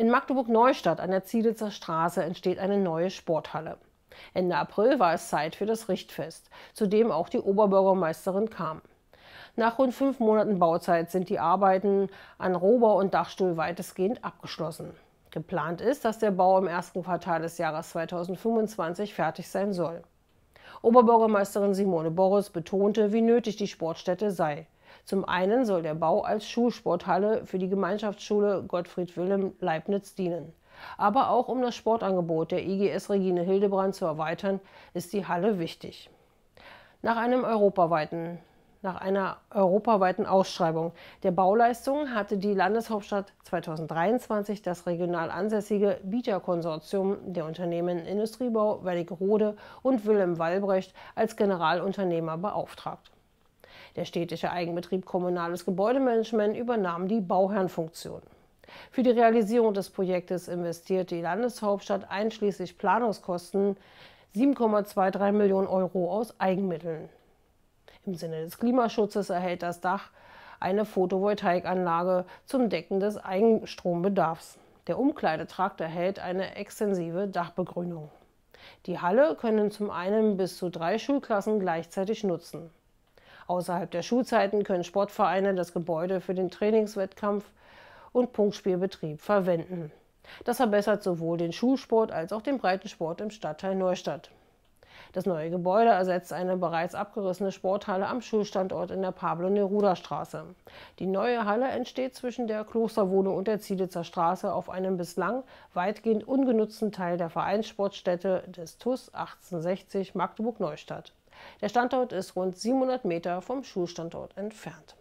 In Magdeburg-Neustadt an der Zielitzer Straße entsteht eine neue Sporthalle. Ende April war es Zeit für das Richtfest, zu dem auch die Oberbürgermeisterin kam. Nach rund fünf Monaten Bauzeit sind die Arbeiten an Rohbau und Dachstuhl weitestgehend abgeschlossen. Geplant ist, dass der Bau im ersten Quartal des Jahres 2025 fertig sein soll. Oberbürgermeisterin Simone Boris betonte, wie nötig die Sportstätte sei. Zum einen soll der Bau als Schulsporthalle für die Gemeinschaftsschule Gottfried Wilhelm Leibniz dienen. Aber auch um das Sportangebot der IGS Regine Hildebrand zu erweitern, ist die Halle wichtig. Nach, einem europaweiten, nach einer europaweiten Ausschreibung der Bauleistungen hatte die Landeshauptstadt 2023 das regional ansässige Bieterkonsortium der Unternehmen Industriebau Wernigerode und Wilhelm Walbrecht als Generalunternehmer beauftragt. Der städtische Eigenbetrieb Kommunales Gebäudemanagement übernahm die Bauherrenfunktion. Für die Realisierung des Projektes investiert die Landeshauptstadt einschließlich Planungskosten 7,23 Millionen Euro aus Eigenmitteln. Im Sinne des Klimaschutzes erhält das Dach eine Photovoltaikanlage zum Decken des Eigenstrombedarfs. Der Umkleidetrakt erhält eine extensive Dachbegrünung. Die Halle können zum einen bis zu drei Schulklassen gleichzeitig nutzen. Außerhalb der Schulzeiten können Sportvereine das Gebäude für den Trainingswettkampf und Punktspielbetrieb verwenden. Das verbessert sowohl den Schulsport als auch den Breitensport im Stadtteil Neustadt. Das neue Gebäude ersetzt eine bereits abgerissene Sporthalle am Schulstandort in der Pablo-Neruda-Straße. Die neue Halle entsteht zwischen der Klosterwohnung und der Zielitzer Straße auf einem bislang weitgehend ungenutzten Teil der Vereinssportstätte des TUS 1860 Magdeburg-Neustadt. Der Standort ist rund 700 Meter vom Schulstandort entfernt.